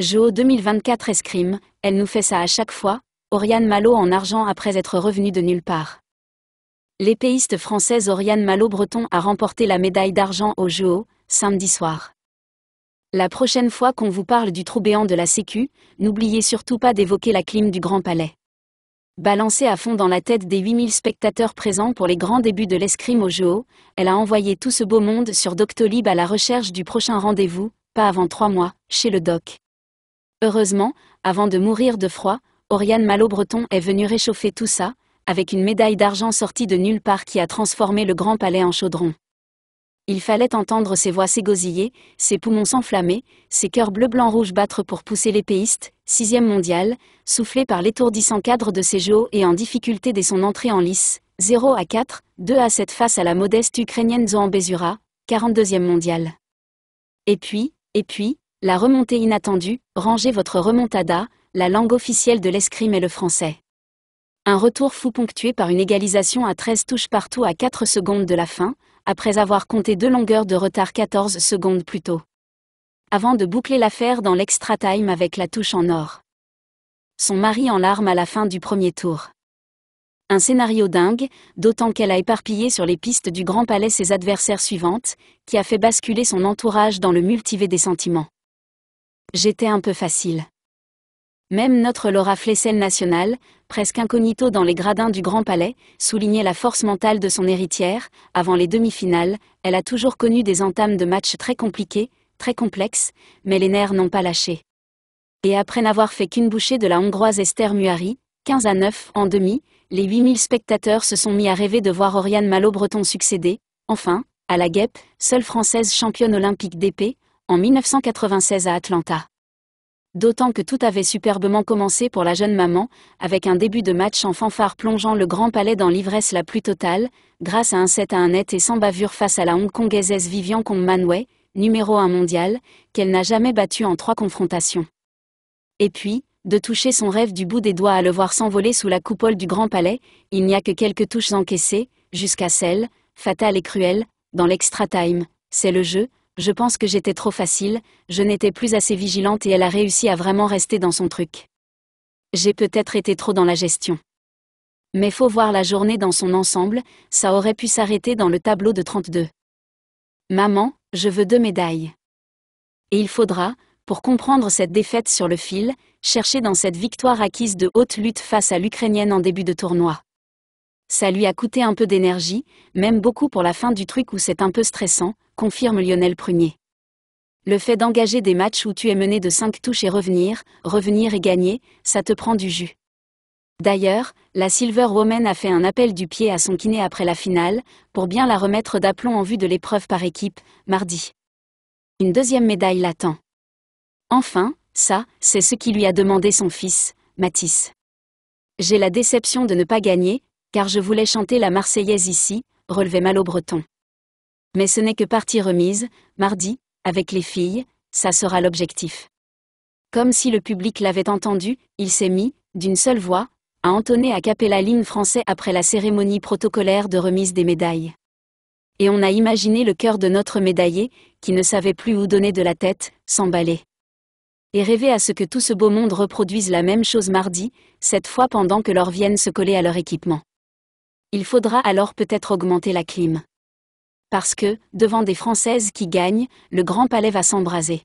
JO 2024 Escrime, elle nous fait ça à chaque fois, Oriane Malo en argent après être revenue de nulle part. L'épéiste française Oriane Malo-Breton a remporté la médaille d'argent au JO, samedi soir. La prochaine fois qu'on vous parle du trou béant de la Sécu, n'oubliez surtout pas d'évoquer la clim du Grand Palais. Balancée à fond dans la tête des 8000 spectateurs présents pour les grands débuts de l'escrime au JO, elle a envoyé tout ce beau monde sur Doctolib à la recherche du prochain rendez-vous, pas avant trois mois, chez le doc. Heureusement, avant de mourir de froid, Oriane Malo-Breton est venue réchauffer tout ça, avec une médaille d'argent sortie de nulle part qui a transformé le grand palais en chaudron. Il fallait entendre ses voix s'égosiller, ses poumons s'enflammer, ses cœurs bleu-blanc-rouge battre pour pousser l'épéiste, sixième mondial, soufflé par l'étourdissant cadre de ses jeux et en difficulté dès son entrée en lice, 0 à 4, 2 à 7 face à la modeste ukrainienne Zoan Bezura, 42e mondial. Et puis, et puis, la remontée inattendue, rangez votre remontada, la langue officielle de l'escrime est le français. Un retour fou ponctué par une égalisation à 13 touches partout à 4 secondes de la fin, après avoir compté deux longueurs de retard 14 secondes plus tôt. Avant de boucler l'affaire dans l'extra time avec la touche en or. Son mari en larmes à la fin du premier tour. Un scénario dingue, d'autant qu'elle a éparpillé sur les pistes du Grand Palais ses adversaires suivantes, qui a fait basculer son entourage dans le multivé des sentiments. J'étais un peu facile. Même notre Laura Flessel nationale, presque incognito dans les gradins du Grand Palais, soulignait la force mentale de son héritière. Avant les demi-finales, elle a toujours connu des entames de matchs très compliqués, très complexes, mais les nerfs n'ont pas lâché. Et après n'avoir fait qu'une bouchée de la Hongroise Esther Muari, 15 à 9 en demi, les 8000 spectateurs se sont mis à rêver de voir Oriane Malo-Breton succéder, enfin, à la guêpe, seule française championne olympique d'épée, en 1996 à Atlanta. D'autant que tout avait superbement commencé pour la jeune maman, avec un début de match en fanfare plongeant le Grand Palais dans l'ivresse la plus totale, grâce à un 7 à 1 net et sans bavure face à la hongkongaise Vivian Kong Manway, numéro 1 mondial, qu'elle n'a jamais battue en trois confrontations. Et puis, de toucher son rêve du bout des doigts à le voir s'envoler sous la coupole du Grand Palais, il n'y a que quelques touches encaissées, jusqu'à celle, fatale et cruelle, dans l'extra time, c'est le jeu, je pense que j'étais trop facile, je n'étais plus assez vigilante et elle a réussi à vraiment rester dans son truc. J'ai peut-être été trop dans la gestion. Mais faut voir la journée dans son ensemble, ça aurait pu s'arrêter dans le tableau de 32. Maman, je veux deux médailles. Et il faudra, pour comprendre cette défaite sur le fil, chercher dans cette victoire acquise de haute lutte face à l'Ukrainienne en début de tournoi. Ça lui a coûté un peu d'énergie, même beaucoup pour la fin du truc où c'est un peu stressant, confirme Lionel Prunier. Le fait d'engager des matchs où tu es mené de 5 touches et revenir, revenir et gagner, ça te prend du jus. D'ailleurs, la Silver Woman a fait un appel du pied à son kiné après la finale, pour bien la remettre d'aplomb en vue de l'épreuve par équipe, mardi. Une deuxième médaille l'attend. Enfin, ça, c'est ce qui lui a demandé son fils, Matisse. J'ai la déception de ne pas gagner, car je voulais chanter la Marseillaise ici, relevait au breton Mais ce n'est que partie remise, mardi, avec les filles, ça sera l'objectif. Comme si le public l'avait entendu, il s'est mis, d'une seule voix, à entonner à la ligne français après la cérémonie protocolaire de remise des médailles. Et on a imaginé le cœur de notre médaillé, qui ne savait plus où donner de la tête, s'emballer. Et rêver à ce que tout ce beau monde reproduise la même chose mardi, cette fois pendant que l'or vienne se coller à leur équipement il faudra alors peut-être augmenter la clim. Parce que, devant des Françaises qui gagnent, le Grand Palais va s'embraser.